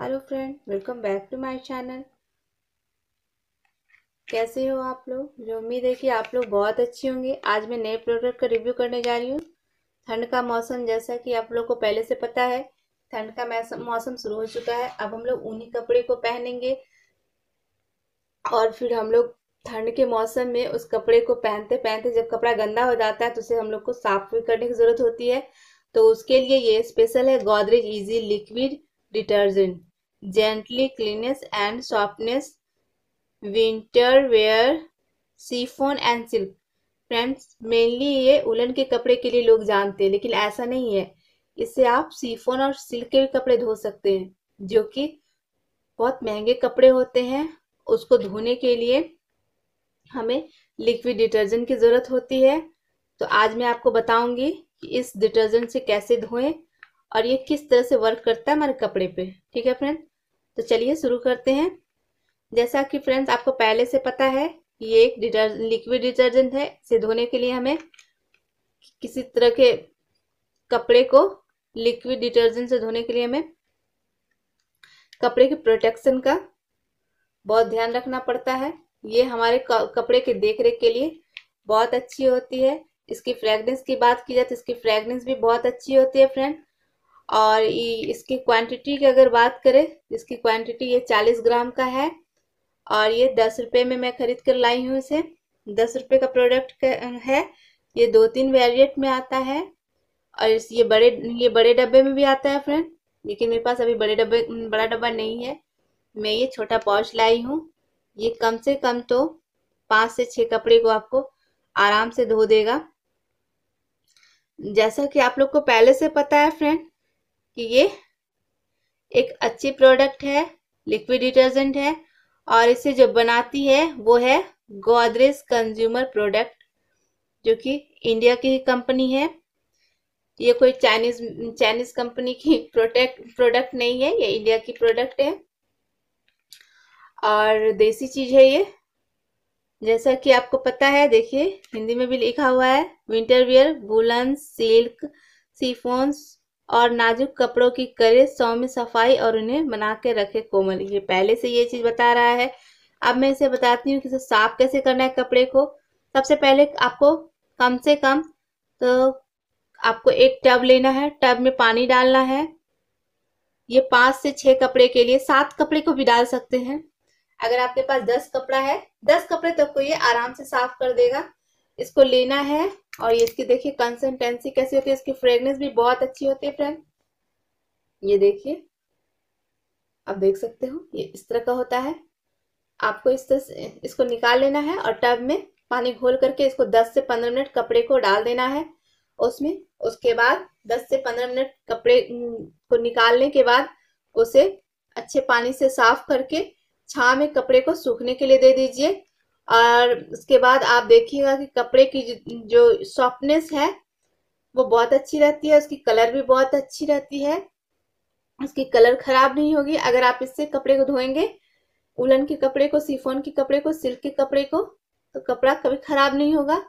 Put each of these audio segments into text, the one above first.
hello friend welcome back to my channel कैसे हो आप लोग मुझे उम्मीद है कि आप लोग बहुत अच्छे होंगे आज मैं नए प्रोडक्ट का रिव्यू करने जा रही हूँ ठंड का मौसम जैसा कि आप लोग को पहले से पता है ठंड का मौसम शुरू हो चुका है अब हम लोग ऊनी कपड़े को पहनेंगे और फिर हम लोग ठंड के मौसम में उस कपड़े को पहनते पहनते जब कपड़ा गंदा हो जाता है तो उसे हम लोग को साफ भी करने की ज़रूरत होती है तो उसके लिए ये स्पेशल है Godrej easy liquid detergent gently cleans and softens winter wear chiffon and silk friends mainly ये उलन के कपड़े के लिए लोग जानते हैं लेकिन ऐसा नहीं है इससे आप सीफोन और सिल्क के कपड़े धो सकते हैं जो कि बहुत महंगे कपड़े होते हैं उसको धोने के लिए हमें लिक्विड डिटर्जेंट की ज़रूरत होती है तो आज मैं आपको बताऊंगी कि इस डिटर्जेंट से कैसे धोएं और ये किस तरह से वर्क करता है हमारे कपड़े पे ठीक है फ्रेंड तो चलिए शुरू करते हैं जैसा कि फ्रेंड्स आपको पहले से पता है ये एक डिटर लिक्विड डिटर्जेंट है इसे धोने के लिए हमें किसी तरह के कपड़े को लिक्विड डिटर्जेंट से धोने के लिए हमें कपड़े के प्रोटेक्शन का बहुत ध्यान रखना पड़ता है ये हमारे कपड़े के देख रेख के लिए बहुत अच्छी होती है इसकी फ्रेगनेंस की बात की जाए तो इसकी फ्रेगनेंस भी बहुत अच्छी होती है फ्रेंड और इसकी क्वांटिटी की अगर बात करें इसकी क्वांटिटी ये चालीस ग्राम का है और ये दस रुपये में मैं ख़रीद कर लाई हूँ इसे दस रुपये का प्रोडक्ट है ये दो तीन वेरिएट में आता है और इस ये बड़े ये बड़े डब्बे में भी आता है फ्रेंड लेकिन मेरे पास अभी बड़े डब्बे बड़ा डब्बा नहीं है मैं ये छोटा पाउच लाई हूँ ये कम से कम तो पाँच से छः कपड़े को आपको आराम से धो देगा जैसा कि आप लोग को पहले से पता है फ्रेंड कि ये एक अच्छी प्रोडक्ट है लिक्विड डिटर्जेंट है और इसे जो बनाती है वो है गोदरेज कंज्यूमर प्रोडक्ट जो कि इंडिया की ही कंपनी है ये कोई चाइनीज चाइनीज कंपनी की प्रोडक्ट प्रोडक्ट नहीं है ये इंडिया की प्रोडक्ट है और देसी चीज है ये जैसा कि आपको पता है देखिए हिंदी में भी लिखा हुआ है winter wear woollen silk chiffons और नाजुक कपड़ों की करे सौम्य सफाई और उन्हें बना के रखे कोमल ये पहले से ये चीज़ बता रहा है अब मैं इसे बताती हूँ कि साफ कैसे करना है कपड़े को सबसे पहले आपको कम से कम तो आपको एक टब लेना है टब में पानी डालना है ये पांच से छह कपड़े के लिए सात कपड़े को भी डाल सकते हैं अगर आपके पास दस कपड़ा है दस कपड़े तक तो को ये आराम से साफ कर देगा इसको लेना है और ये इसकी देखिए कंसिस्टेंसी कैसी होती है इसकी फ्रेगनेंस भी बहुत अच्छी होती है फ्रेंड ये देखिए आप देख सकते हो ये इस तरह का होता है आपको इस तरह इसको निकाल लेना है और टब में पानी घोल करके इसको 10 से 15 मिनट कपड़े को डाल देना है उसमें उसके बाद 10 से 15 मिनट कपड़े को निकालने के बाद उसे अच्छे पानी से साफ करके छा में कपड़े को सूखने के लिए दे दीजिए और उसके बाद आप देखिएगा कि कपड़े की जो सॉफ्टनेस है वो बहुत अच्छी रहती है उसकी कलर भी बहुत अच्छी रहती है उसकी कलर खराब नहीं होगी अगर आप इससे कपड़े को धोएंगे उलन के कपड़े को सीफोन के कपड़े को सिल्क के कपड़े को तो कपड़ा कभी खराब नहीं होगा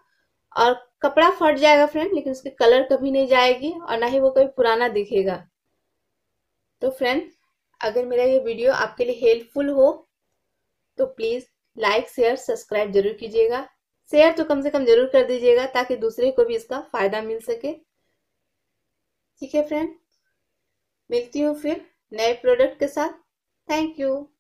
और कपड़ा फट जाएगा फ्रेंड लेकिन उसकी कलर कभी नहीं जाएगी और ना ही वो कभी पुराना दिखेगा तो फ्रेंड अगर मेरा ये वीडियो आपके लिए हेल्पफुल हो तो प्लीज़ लाइक शेयर सब्सक्राइब जरूर कीजिएगा शेयर तो कम से कम जरूर कर दीजिएगा ताकि दूसरे को भी इसका फ़ायदा मिल सके ठीक है फ्रेंड मिलती हूँ फिर नए प्रोडक्ट के साथ थैंक यू